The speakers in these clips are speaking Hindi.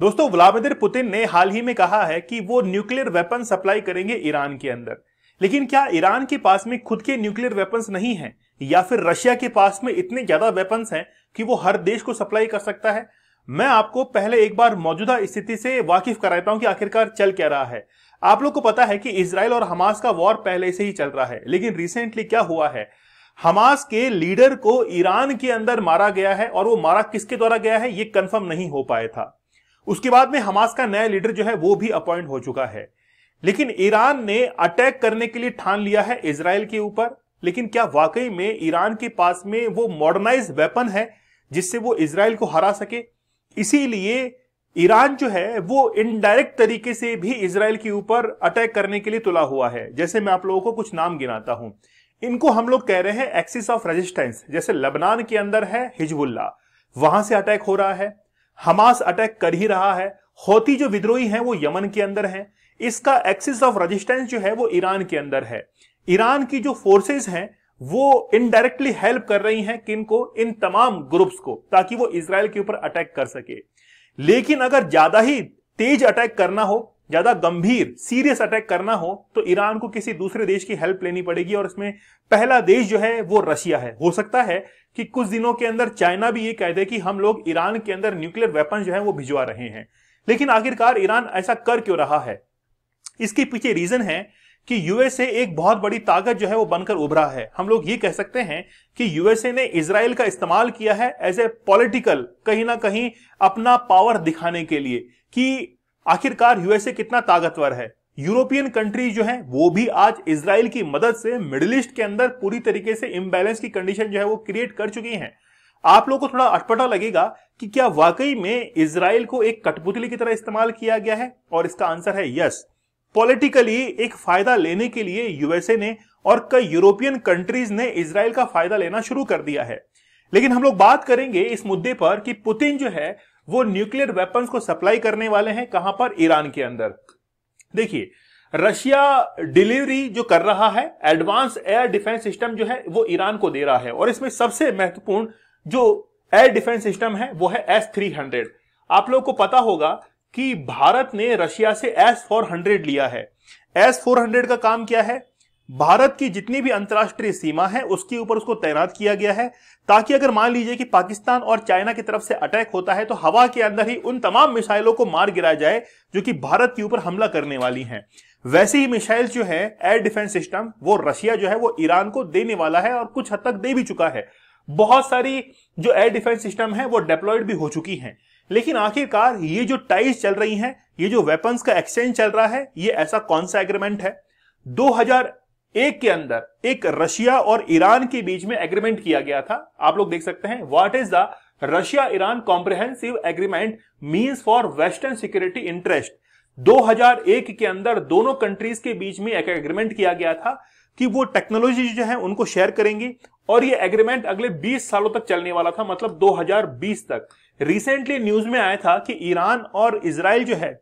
दोस्तों व्लादिमिर पुतिन ने हाल ही में कहा है कि वो न्यूक्लियर वेपन सप्लाई करेंगे ईरान के अंदर लेकिन क्या ईरान के पास में खुद के न्यूक्लियर वेपन्स नहीं है या फिर रशिया के पास में इतने ज्यादा वेपन्स हैं कि वो हर देश को सप्लाई कर सकता है मैं आपको पहले एक बार मौजूदा स्थिति से वाकिफ कराता हूं कि आखिरकार चल क्या रहा है आप लोग को पता है कि इसराइल और हमास का वॉर पहले से ही चल रहा है लेकिन रिसेंटली क्या हुआ है हमास के लीडर को ईरान के अंदर मारा गया है और वो मारा किसके द्वारा गया है ये कंफर्म नहीं हो पाया था उसके बाद में हमास का नया लीडर जो है वो भी अपॉइंट हो चुका है लेकिन ईरान ने अटैक करने के लिए ठान लिया है इसराइल के ऊपर लेकिन क्या वाकई में ईरान के पास में वो मॉडर्नाइज वेपन है जिससे वो इसराइल को हरा सके इसीलिए ईरान जो है वो इनडायरेक्ट तरीके से भी इसराइल के ऊपर अटैक करने के लिए तुला हुआ है जैसे मैं आप लोगों को कुछ नाम गिनाता हूं इनको हम लोग कह रहे हैं एक्सिस ऑफ रेजिस्टेंस जैसे लेबनान के अंदर है हिजबुल्ला वहां से अटैक हो रहा है हमास अटैक कर ही रहा है होती जो विद्रोही हैं वो यमन के अंदर हैं इसका एक्सिस ऑफ रेजिस्टेंस जो है वो ईरान के अंदर है ईरान की जो फोर्सेस हैं वो इनडायरेक्टली हेल्प कर रही हैं किन को इन तमाम ग्रुप्स को ताकि वो इसराइल के ऊपर अटैक कर सके लेकिन अगर ज्यादा ही तेज अटैक करना हो ज्यादा गंभीर सीरियस अटैक करना हो तो ईरान को किसी दूसरे देश की हेल्प लेनी पड़ेगी और इसमें पहला देश जो है वो रशिया है हो सकता है कि कुछ दिनों के अंदर चाइना भी ये कह दे कि हम लोग ईरान के अंदर न्यूक्लियर वेपन जो है वो भिजवा रहे हैं लेकिन आखिरकार ईरान ऐसा कर क्यों रहा है इसके पीछे रीजन है कि यूएसए एक बहुत बड़ी ताकत जो है वो बनकर उभरा है हम लोग ये कह सकते हैं कि यूएसए ने इसराइल का इस्तेमाल किया है एज ए पॉलिटिकल कहीं ना कहीं अपना पावर दिखाने के लिए कि आखिरकार यूएसए कितना ताकतवर है यूरोपियन कंट्रीज जो है वो भी आज इसराइल की मदद से मिडिल ईस्ट के अंदर पूरी तरीके से इम्बेलेंस की कंडीशन जो है वो क्रिएट कर चुकी हैं आप लोगों को थोड़ा अटपटा लगेगा कि क्या वाकई में इसराइल को एक कठपुतली की तरह इस्तेमाल किया गया है और इसका आंसर है यस पॉलिटिकली एक फायदा लेने के लिए यूएसए ने और कई यूरोपियन कंट्रीज ने इसराइल का फायदा लेना शुरू कर दिया है लेकिन हम लोग बात करेंगे इस मुद्दे पर कि पुतिन जो है वो न्यूक्लियर वेपन्स को सप्लाई करने वाले हैं कहां पर ईरान के अंदर देखिए रशिया डिलीवरी जो कर रहा है एडवांस एयर डिफेंस सिस्टम जो है वो ईरान को दे रहा है और इसमें सबसे महत्वपूर्ण जो एयर डिफेंस सिस्टम है वो है एस थ्री हंड्रेड आप लोग को पता होगा कि भारत ने रशिया से एस फोर हंड्रेड लिया है एस फोर हंड्रेड का काम क्या है भारत की जितनी भी अंतर्राष्ट्रीय सीमा है उसके ऊपर उसको तैनात किया गया है ताकि अगर मान लीजिए कि पाकिस्तान और चाइना की तरफ से अटैक होता है तो हवा के अंदर ही उन तमाम मिसाइलों को मार गिराया जाए जो कि भारत के ऊपर हमला करने वाली हैं वैसे ही मिसाइल जो है एयर डिफेंस सिस्टम वो रशिया जो है वो ईरान को देने वाला है और कुछ हद तक दे भी चुका है बहुत सारी जो एयर डिफेंस सिस्टम है वो डिप्लॉयड भी हो चुकी हैं लेकिन आखिरकार ये जो टाइज चल रही हैं ये जो वेपन्स का एक्सचेंज चल रहा है ये ऐसा कौन सा एग्रीमेंट है एक के अंदर एक रशिया और ईरान के बीच में एग्रीमेंट किया गया था आप लोग देख सकते हैं what is the Russia Iran comprehensive agreement means for western security interest 2001 के अंदर दोनों कंट्रीज के बीच में एक एग्रीमेंट किया गया था कि वो टेक्नोलॉजी जो है उनको शेयर करेंगी और ये एग्रीमेंट अगले 20 सालों तक चलने वाला था मतलब 2020 तक रिसेंटली न्यूज में आया था कि ईरान और इसराइल जो है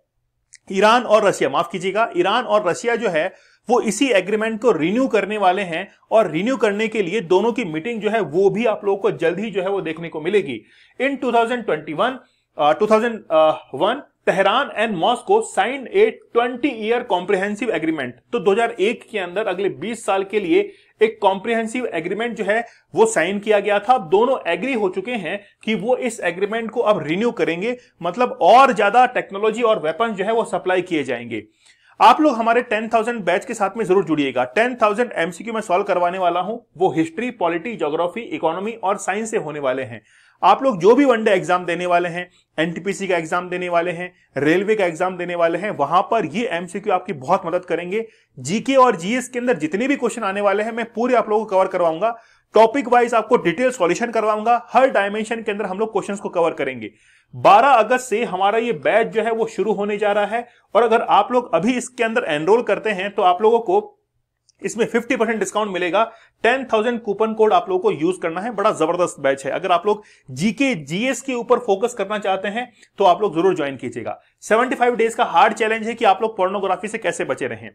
ईरान और रशिया माफ कीजिएगा ईरान और रशिया जो है वो इसी एग्रीमेंट को रिन्यू करने वाले हैं और रिन्यू करने के लिए दोनों की मीटिंग जो है वो भी आप लोगों को जल्द ही जो है वो देखने को मिलेगी in 2021 thousand 2001 Tehran and Moscow sign a 20 year comprehensive agreement तो 2001 के अंदर अगले 20 साल के लिए एक कॉम्प्रिहेंसिव एग्रीमेंट जो है वो साइन किया गया था अब दोनों एग्री हो चुके हैं कि वो इस एग्रीमेंट को अब रिन्यू करेंगे मतलब और ज्यादा टेक्नोलॉजी और वेपन जो है वो सप्लाई किए जाएंगे आप लोग हमारे 10,000 बैच के साथ में जरूर जुड़िएगा 10,000 एमसीक्यू में सॉल्व करवाने वाला हूं वो हिस्ट्री पॉलिटी ज्योग्राफी इकोनॉमी और साइंस से होने वाले हैं आप लोग जो भी वनडे एग्जाम देने वाले हैं एनटीपीसी का एग्जाम देने वाले हैं रेलवे का एग्जाम देने वाले हैं वहां पर ये एमसीक्यू आपकी बहुत मदद करेंगे जीके और जीएस के अंदर जितने भी क्वेश्चन आने वाले हैं मैं पूरे आप लोगों को कवर करवाऊंगा टॉपिक वाइज आपको डिटेल सॉल्यूशन करवाऊंगा हर डायमेंशन के अंदर हम लोग क्वेश्चंस को कवर करेंगे 12 अगस्त से हमारा ये बैच जो है वो शुरू होने जा रहा है और अगर आप लोग अभी इसके अंदर एनरोल करते हैं तो आप लोगों को इसमें 50 परसेंट डिस्काउंट मिलेगा 10,000 कूपन कोड आप लोगों को यूज करना है बड़ा जबरदस्त बैच है अगर आप लोग जीके जीएस के ऊपर फोकस करना चाहते हैं तो आप लोग जरूर ज्वाइन कीजिएगा 75 डेज का हार्ड चैलेंज है कि आप लोग पोर्नोग्राफी से कैसे बचे रहें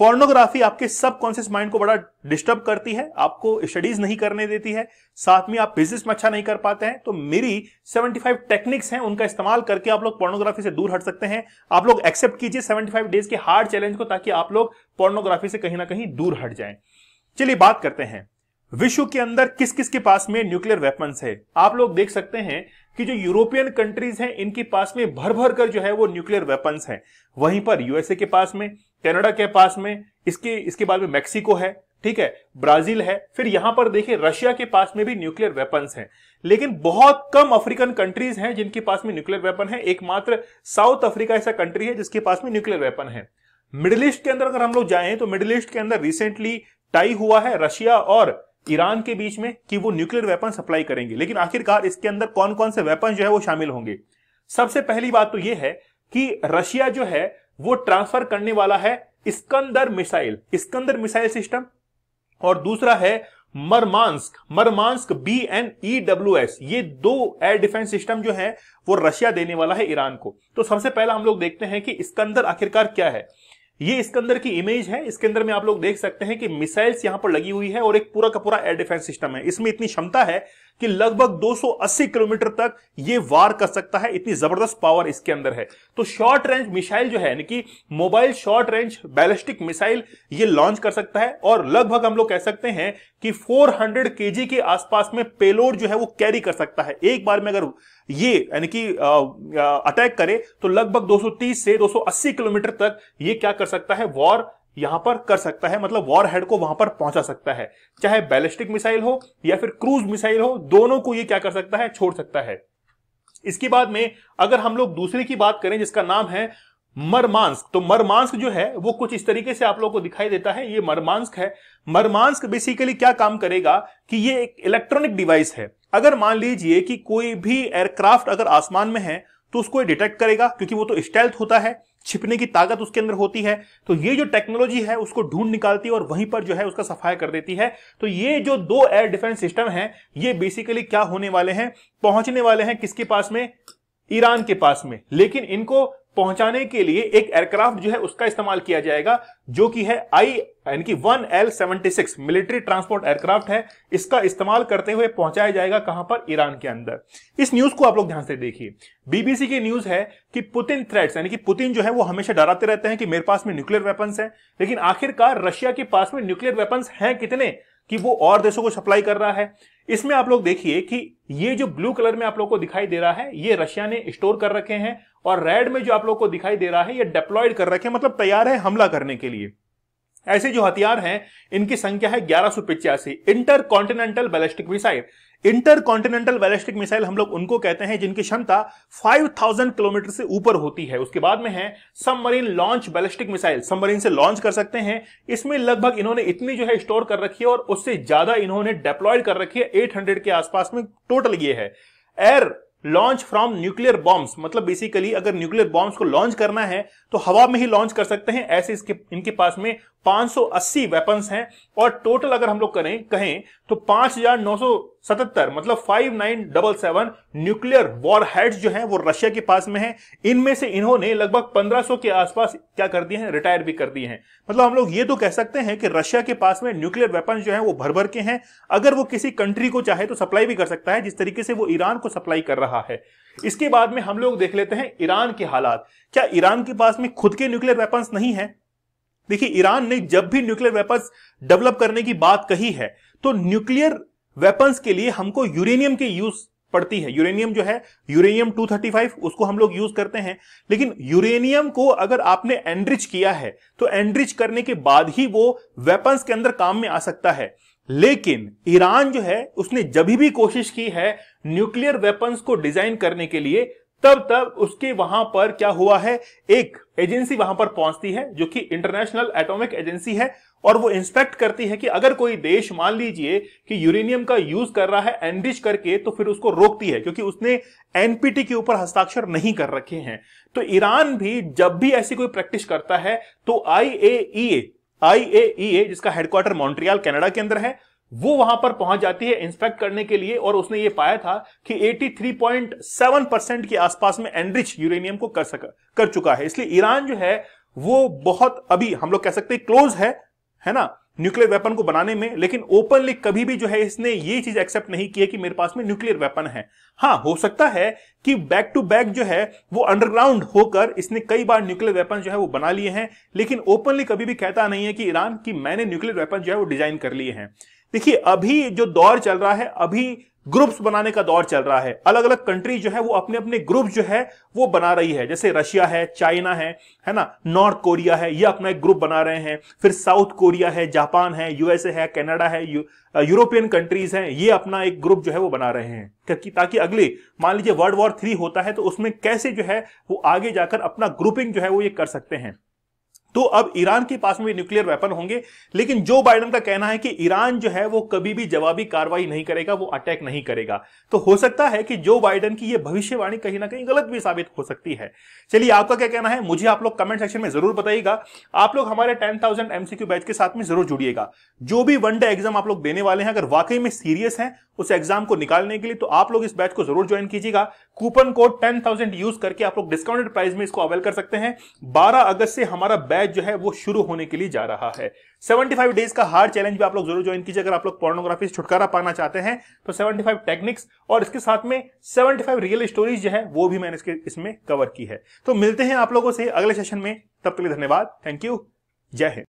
पोर्नोग्राफी आपके सबकॉन्शियस माइंड को बड़ा डिस्टर्ब करती है आपको स्टडीज नहीं करने देती है साथ में आप बिजनेस में अच्छा नहीं कर पाते हैं तो मेरी 75 टेक्निक्स हैं उनका इस्तेमाल करके आप लोग पोर्नोग्राफी से दूर हट सकते हैं आप लोग एक्सेप्ट कीजिए 75 डेज के हार्ड चैलेंज को ताकि आप लोग पोर्नोग्राफी से कहीं ना कहीं दूर हट जाए चलिए बात करते हैं विश्व के अंदर किस किस के पास में न्यूक्लियर वेपन्स है आप लोग देख सकते हैं कि जो यूरोपियन कंट्रीज हैं इनके पास में भर भर कर जो है वो न्यूक्लियर वेपन्स हैं वहीं पर यूएसए के पास में कनाडा के पास में इसके इसके बाद में मेक्सिको है ठीक है ब्राजील है फिर यहां पर देखिए रशिया के पास में भी न्यूक्लियर वेपन्स हैं लेकिन बहुत कम अफ्रीकन कंट्रीज हैं जिनके पास में न्यूक्लियर वेपन है एकमात्र साउथ अफ्रीका ऐसा कंट्री है जिसके पास में न्यूक्लियर वेपन है मिडिल ईस्ट के अंदर अगर हम लोग जाए तो मिडिल ईस्ट के अंदर रिसेंटली टाई हुआ है रशिया और ईरान के बीच में कि वो न्यूक्लियर वेपन सप्लाई करेंगे लेकिन आखिरकार इसके अंदर कौन कौन से वेपन जो है वो शामिल होंगे सबसे पहली बात तो ये है कि रशिया जो है वो ट्रांसफर करने वाला है Iskander missile Iskander missile system और दूसरा है Murmansk Murmansk B N E W S ये दो एयर डिफेंस सिस्टम जो है वो रशिया देने वाला है ईरान को तो सबसे पहला हम लोग देखते हैं कि स्कंदर आखिरकार क्या है ये इसके अंदर की इमेज है इसके अंदर में आप लोग देख सकते हैं कि मिसाइल्स यहां पर लगी हुई है और एक पूरा का पूरा एयर डिफेंस सिस्टम है इसमें इतनी क्षमता है कि लगभग 280 किलोमीटर तक ये वार कर सकता है इतनी जबरदस्त पावर इसके अंदर है तो शॉर्ट रेंज मिसाइल जो है यानी कि mobile short range ballistic missile ये लॉन्च कर सकता है और लगभग हम लोग कह सकते हैं कि 400 हंड्रेड के आसपास में पेलोड जो है वो कैरी कर सकता है एक बार में अगर ये यानी कि अटैक करे तो लगभग 230 से 280 किलोमीटर तक ये क्या कर सकता है वॉर यहां पर कर सकता है मतलब वॉर हेड को वहां पर पहुंचा सकता है चाहे बैलिस्टिक मिसाइल हो या फिर क्रूज मिसाइल हो दोनों को ये क्या कर सकता है छोड़ सकता है इसके बाद में अगर हम लोग दूसरे की बात करें जिसका नाम है मरमांस्क तो मरमांस्क जो है वो कुछ इस तरीके से आप लोगों को दिखाई देता है ये मरमांस्क है मरमांस्क बेसिकली क्या काम करेगा कि ये एक इलेक्ट्रॉनिक डिवाइस है अगर मान लीजिए कि कोई भी एयरक्राफ्ट अगर आसमान में है तो उसको डिटेक्ट करेगा क्योंकि वो तो स्टेल्थ होता है छिपने की ताकत उसके अंदर होती है तो ये जो टेक्नोलॉजी है उसको ढूंढ निकालती है और वहीं पर जो है उसका सफाया कर देती है तो ये जो दो एयर डिफेंस सिस्टम है ये बेसिकली क्या होने वाले हैं पहुंचने वाले हैं किसके पास में ईरान के पास में लेकिन इनको पहुंचाने के लिए एक एयरक्राफ्ट जो है उसका इस्तेमाल किया जाएगा जो कि है आई यानी कि one L seventy six military transport aircraft है इसका इस्तेमाल करते हुए पहुंचाया जाएगा कहां पर ईरान के अंदर इस न्यूज को आप लोग ध्यान से देखिए बीबीसी की न्यूज है कि पुतिन थ्रेट्स यानी कि पुतिन जो है वो हमेशा डराते रहते हैं कि मेरे पास में न्यूक्लियर वेपन्स है लेकिन आखिरकार रशिया के पास में न्यूक्लियर वेपन्स हैं कितने कि वो और देशों को सप्लाई कर रहा है इसमें आप लोग देखिए कि ये जो ब्लू कलर में आप लोग को दिखाई दे रहा है ये रशिया ने स्टोर कर रखे हैं और रेड में जो आप लोग को दिखाई दे रहा है ये डिप्लॉयड कर रखे हैं मतलब तैयार है हमला करने के लिए ऐसे जो हथियार हैं इनकी संख्या है ग्यारह सौ पिचासी intercontinental ballistic missile intercontinental ballistic missile हम लोग उनको कहते हैं जिनकी क्षमता 5000 किलोमीटर से ऊपर होती है उसके बाद में है submarine launch ballistic missile submarine से लॉन्च कर सकते हैं इसमें लगभग इन्होंने इतनी जो है स्टोर कर रखी है और उससे ज्यादा इन्होंने डिप्लॉयड कर रखी है 800 के आसपास में टोटल ये है air launch from nuclear bombs मतलब बेसिकली अगर न्यूक्लियर बॉम्ब्स को लॉन्च करना है तो हवा में ही लॉन्च कर सकते हैं ऐसे इसके इनके पास में 580 वेपन्स हैं और टोटल अगर हम लोग करें कहें तो 5977 मतलब 5977 न्यूक्लियर वॉर हेड्स जो हैं वो रशिया के पास में हैं इनमें से इन्होंने लगभग 1500 के आसपास क्या कर दिए हैं रिटायर भी कर दिए हैं मतलब हम लोग ये तो कह सकते हैं कि रशिया के पास में न्यूक्लियर वेपन जो है वो भर भर के हैं अगर वो किसी कंट्री को चाहे तो सप्लाई भी कर सकता है जिस तरीके से वो ईरान को सप्लाई कर रहा है इसके बाद में हम लोग देख लेते हैं ईरान के हालात क्या ईरान के पास में खुद के न्यूक्लियर वेपन्स नहीं है देखिए ईरान ने जब भी न्यूक्लियर वेपन्स डेवलप करने की बात कही है तो न्यूक्लियर वेपन्स के लिए हमको यूरेनियम की यूज पड़ती है यूरेनियम जो है यूरेनियम 235 उसको हम लोग यूज करते हैं लेकिन यूरेनियम को अगर आपने एनरिच किया है तो एनरिच करने के बाद ही वो वेपन्स के अंदर काम में आ सकता है लेकिन ईरान जो है उसने जब भी कोशिश की है न्यूक्लियर वेपन्स को डिजाइन करने के लिए तब तब उसके वहां पर क्या हुआ है एक एजेंसी वहां पर पहुंचती है जो कि इंटरनेशनल एटॉमिक एजेंसी है और वो इंस्पेक्ट करती है कि अगर कोई देश मान लीजिए कि यूरेनियम का यूज कर रहा है एनरिच करके तो फिर उसको रोकती है क्योंकि उसने एनपीटी के ऊपर हस्ताक्षर नहीं कर रखे हैं तो ईरान भी जब भी ऐसी कोई प्रैक्टिस करता है तो आई ए e e जिसका हेडक्वार्टर मॉन्ट्रियाल कनाडा के अंदर है वो वहां पर पहुंच जाती है इंस्पेक्ट करने के लिए और उसने ये पाया था कि 83.7 परसेंट के आसपास में एनरिच यूरेनियम को कर सका कर चुका है इसलिए ईरान जो है वो बहुत अभी हम लोग कह सकते हैं क्लोज है है ना न्यूक्लियर वेपन को बनाने में लेकिन ओपनली कभी भी जो है इसने ये चीज एक्सेप्ट नहीं की है कि मेरे पास में न्यूक्लियर वेपन है हाँ हो सकता है कि बैक टू बैक जो है वो अंडरग्राउंड होकर इसने कई बार न्यूक्लियर वेपन जो है वो बना लिए हैं लेकिन ओपनली कभी भी कहता नहीं है कि ईरान की मैंने न्यूक्लियर वेपन जो है वो डिजाइन कर लिए हैं देखिए अभी जो दौर चल रहा है अभी ग्रुप्स बनाने का दौर चल रहा है अलग अलग कंट्री जो है वो अपने अपने ग्रुप जो है वो बना रही है जैसे रशिया है चाइना है है ना नॉर्थ कोरिया है ये अपना एक ग्रुप बना रहे हैं फिर साउथ कोरिया है जापान है यूएसए है कनाडा है यू, यूरोपियन कंट्रीज हैं ये अपना एक ग्रुप जो है वो बना रहे हैं क्योंकि ताकि अगले मान लीजिए वर्ल्ड वॉर थ्री होता है तो उसमें कैसे जो है वो आगे जाकर अपना ग्रुपिंग जो है वो ये कर सकते हैं तो अब ईरान के पास में भी न्यूक्लियर वेपन होंगे लेकिन जो बाइडन का कहना है कि ईरान जो है वो कभी भी जवाबी कार्रवाई नहीं करेगा वो अटैक नहीं करेगा तो हो सकता है कि जो बाइडन की ये भविष्यवाणी कहीं ना कहीं गलत भी साबित हो सकती है चलिए आपका क्या कहना है मुझे आप लोग कमेंट सेक्शन में जरूर बताइएगा आप लोग हमारे टेन थाउजेंड एमसीक्यू बैच के साथ में जरूर जुड़िएगा जो भी वन डे एग्जाम आप लोग देने वाले हैं अगर वाकई में सीरियस है उस एग्जाम को निकालने के लिए तो आप लोग इस बैच को जरूर ज्वाइन कीजिएगा कूपन कोड टेन यूज करके आप लोग डिस्काउंटेड प्राइस में इसको अवेल कर सकते हैं बारह अगस्त से हमारा बैच बैच जो है वो शुरू होने के लिए जा रहा है 75 डेज का हार्ड चैलेंज भी आप लोग जरूर ज्वाइन कीजिए अगर आप लोग पोर्नोग्राफी से छुटकारा पाना चाहते हैं तो 75 टेक्निक्स और इसके साथ में 75 रियल स्टोरीज जो है वो भी मैंने इसके इसमें कवर की है तो मिलते हैं आप लोगों से अगले सेशन में तब तक के लिए धन्यवाद थैंक यू जय हिंद